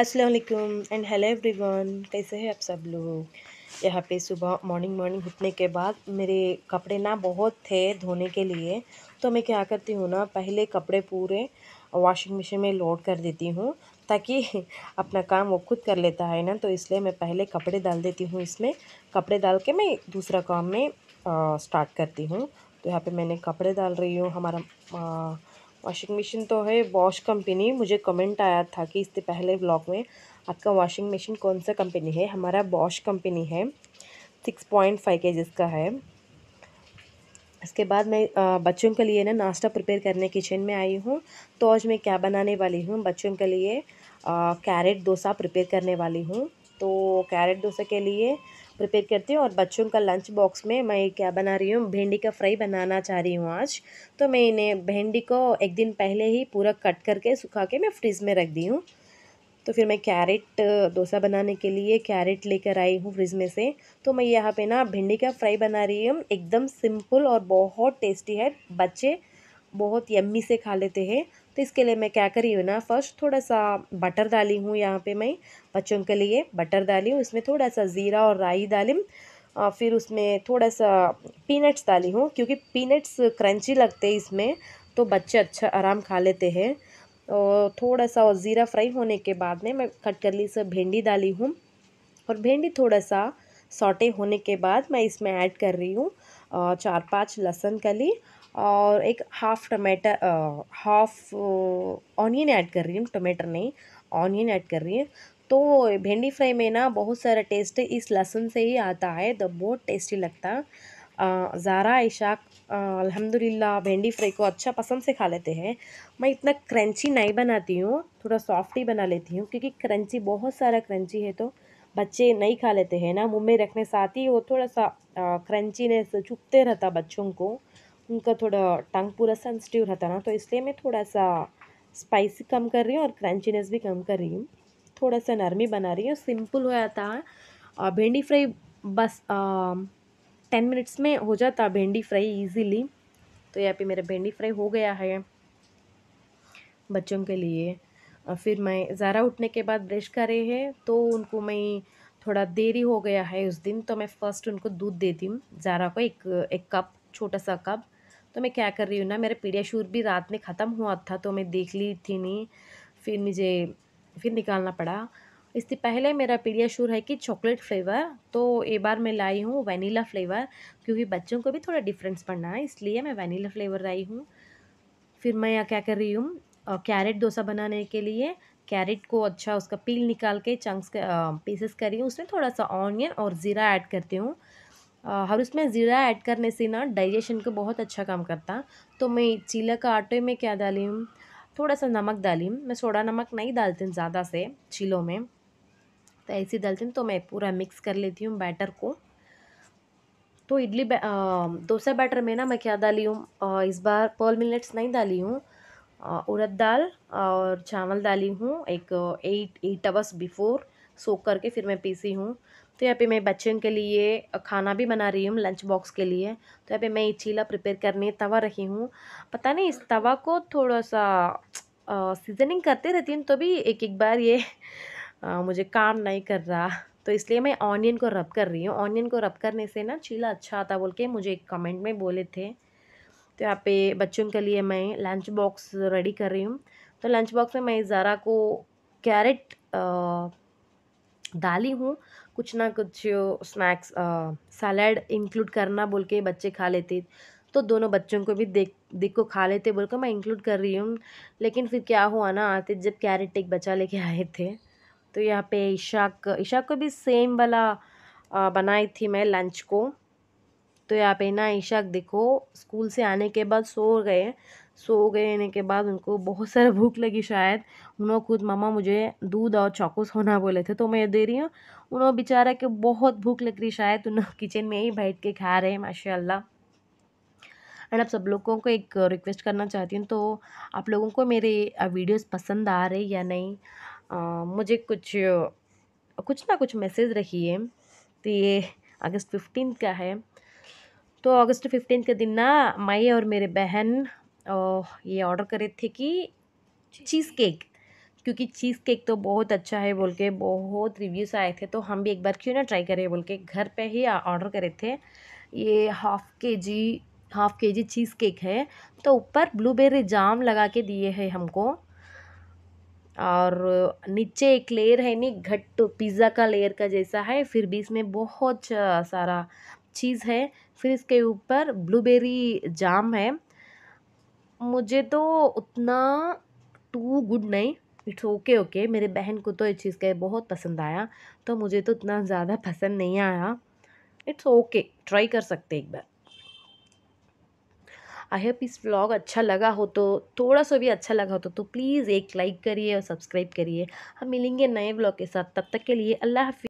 असलकुम and hello everyone कैसे हैं आप सब लोग यहाँ पे सुबह मॉर्निंग मॉर्निंग उठने के बाद मेरे कपड़े ना बहुत थे धोने के लिए तो मैं क्या करती हूँ ना पहले कपड़े पूरे वॉशिंग मशीन में लोड कर देती हूँ ताकि अपना काम वो खुद कर लेता है ना तो इसलिए मैं पहले कपड़े डाल देती हूँ इसमें कपड़े डाल के मैं दूसरा काम में आ, स्टार्ट करती हूँ तो यहाँ पर मैंने कपड़े डाल रही हूँ हमारा आ, वॉशिंग मशीन तो है बॉश कंपनी मुझे कमेंट आया था कि इससे पहले ब्लॉग में आपका वॉशिंग मशीन कौन सा कंपनी है हमारा बॉश कंपनी है सिक्स पॉइंट फाइव के का है इसके बाद मैं बच्चों के लिए ना नाश्ता प्रिपेयर करने किचन में आई हूँ तो आज मैं क्या बनाने वाली हूँ बच्चों के लिए कैरेट डोसा प्रिपेयर करने वाली हूँ तो कैरेट डोसा के लिए प्रिपेयर करती हूँ और बच्चों का लंच बॉक्स में मैं क्या बना रही हूँ भिंडी का फ्राई बनाना चाह रही हूँ आज तो मैं इन्हें भिंडी को एक दिन पहले ही पूरा कट करके सुखा के मैं फ्रिज में रख दी हूँ तो फिर मैं कैरेट डोसा बनाने के लिए कैरेट लेकर आई हूँ फ्रिज में से तो मैं यहाँ पे ना भिंडी का फ्राई बना रही हूँ एकदम सिंपल और बहुत टेस्टी है बच्चे बहुत यम्मी से खा लेते हैं तो इसके लिए मैं क्या करी हूँ ना फ़र्स्ट थोड़ा सा बटर डाली हूँ यहाँ पे मैं बच्चों के लिए बटर डाली हूँ इसमें थोड़ा सा ज़ीरा और राई डाली फिर उसमें थोड़ा सा पीनट्स डाली हूँ क्योंकि पीनट्स क्रंची लगते हैं इसमें तो बच्चे अच्छा आराम खा लेते हैं और थोड़ा सा और ज़ीरा फ्राई होने के बाद में मैं कट कर ली से भिंडी डाली हूँ और भिंडी थोड़ा सा सॉटे होने के बाद मैं इसमें ऐड कर रही हूँ चार पांच लहसुन कली और एक हाफ़ टमाटर हाफ़ ऑनियन ऐड कर रही हूँ टमाटर नहीं ऑनियन ऐड कर रही हूँ तो भिंडी फ्राई में ना बहुत सारा टेस्ट इस लहसुन से ही आता है तो बहुत टेस्टी लगता ज़ारा इशाक अल्हम्दुलिल्लाह भिंडी फ्राई को अच्छा पसंद से खा लेते हैं मैं इतना क्रंची नहीं बनाती हूँ थोड़ा सॉफ्ट ही बना लेती हूँ क्योंकि क्रंची बहुत सारा क्रंची है तो बच्चे नहीं खा लेते हैं ना मुँह में रखने साथ ही वो थोड़ा सा क्रंचीनेस चुपते रहता बच्चों को उनका थोड़ा टंग पूरा सेंसिटिव रहता ना तो इसलिए मैं थोड़ा सा स्पाइसी कम कर रही हूँ और क्रंचीनेस भी कम कर रही हूँ थोड़ा सा नरमी बना रही हूँ सिंपल हो जाता है भिंडी फ्राई बस टेन मिनट्स में हो जाता भिंडी फ्राई ईजीली तो यहाँ पे मेरा भिंडी फ्राई हो गया है बच्चों के लिए फिर मैं ज़ारा उठने के बाद ब्रश करे है तो उनको मैं थोड़ा देरी हो गया है उस दिन तो मैं फ़र्स्ट उनको दूध देती हूँ ज़ारा को एक एक कप छोटा सा कप तो मैं क्या कर रही हूँ ना मेरा पीडियाशूर भी रात में ख़त्म हुआ था तो मैं देख ली थी नहीं फिर मुझे फिर निकालना पड़ा इससे पहले मेरा पीडियाशूर है कि चॉकलेट फ्लेवर तो ये बार मैं लाई हूँ वनीला फ्लेवर क्योंकि बच्चों को भी थोड़ा डिफरेंस पड़ना है इसलिए मैं वनीला फ्लेवर लाई हूँ फिर मैं क्या कर रही हूँ कैरेट डोसा बनाने के लिए कैरेट को अच्छा उसका पील निकाल के चंक्स पीसेस करी उसमें थोड़ा सा ऑनियन और ज़ीरा ऐड करती हूँ और उसमें ज़ीरा ऐड करने से ना डाइजेशन को बहुत अच्छा काम करता तो मैं चीला का आटे में क्या डाली हूँ थोड़ा सा नमक डाली हूँ मैं सोडा नमक नहीं डालती हूँ ज़्यादा से चीलों में तो ऐसे डालती हूँ तो मैं पूरा मिक्स कर लेती हूँ बैटर को तो इडली डोसा बैटर में ना मैं क्या डाली हूँ इस बार पर्ल मिलेट्स नहीं डाली हूँ उड़द दाल और चावल डाली हूँ एक एट एट आवर्स बिफोर सोख करके फिर मैं पीसी हूँ तो यहाँ पे मैं बच्चों के लिए खाना भी बना रही हूँ लंच बॉक्स के लिए तो यहाँ पे मैं ये चीला प्रिपेयर करने तवा रही हूँ पता नहीं इस तवा को थोड़ा सा सीजनिंग करते रहती हूँ तो भी एक एक बार ये आ, मुझे काम नहीं कर रहा तो इसलिए मैं ऑनियन को रब कर रही हूँ ऑनियन को रब करने से ना चीला अच्छा आता बोल के मुझे एक कमेंट में बोले थे तो यहाँ पे बच्चों के लिए मैं लंच बॉक्स रेडी कर रही हूँ तो लंच बॉक्स में मैं ज़ारा को कैरेट डाली हूँ कुछ ना कुछ स्नैक्स सैलेड इंक्लूड करना बोल के बच्चे खा लेते तो दोनों बच्चों को भी देख देख को खा लेते बोल के मैं इंक्लूड कर रही हूँ लेकिन फिर क्या हुआ ना आते जब कैरेट एक बच्चा लेके आए थे तो यहाँ पे इशाक इशाक को भी सेम वाला बनाई थी मैं लंच को तो यहाँ पे ना ईशाक देखो स्कूल से आने के बाद सो गए सो गए के बाद उनको बहुत सारा भूख लगी शायद उन्होंने खुद मामा मुझे दूध और चौकोस होना बोले थे तो मैं दे रही हूँ उन्होंने बेचारा कि बहुत भूख लग रही शायद उन्होंने किचन में ही बैठ के खा रहे हैं माशाला एंड आप सब लोगों को एक रिक्वेस्ट करना चाहती हूँ तो आप लोगों को मेरे वीडियोस पसंद आ रहे या नहीं आ, मुझे कुछ कुछ ना कुछ मैसेज रखिए तो ये अगस्त फिफ्टीन का है तो अगस्त फिफ्टीन के दिन ना मैं और मेरे बहन ये ऑर्डर करे थे कि चीज़ केक क्योंकि चीज़ केक तो बहुत अच्छा है बोल के बहुत रिव्यूज़ आए थे तो हम भी एक बार क्यों ना ट्राई करें बोल के घर पे ही ऑर्डर करे थे ये हाफ़ के जी हाफ़ के जी चीज़ केक है तो ऊपर ब्लूबेरी जाम लगा के दिए है हमको और नीचे एक लेयर है नहीं घट पिज़्ज़ा का लेयर का जैसा है फिर भी इसमें बहुत सारा चीज़ है फिर इसके ऊपर ब्लूबेरी जाम है मुझे तो उतना टू गुड नहीं इट्स ओके ओके मेरे बहन को तो इस चीज़ का बहुत पसंद आया तो मुझे तो उतना ज़्यादा पसंद नहीं आया इट्स ओके ट्राई कर सकते एक बार आई होप इस व्लॉग अच्छा लगा हो तो थोड़ा सा भी अच्छा लगा हो तो, तो प्लीज़ एक लाइक करिए और सब्सक्राइब करिए हम मिलेंगे नए व्लॉग के साथ तब तक के लिए अल्लाह हाफि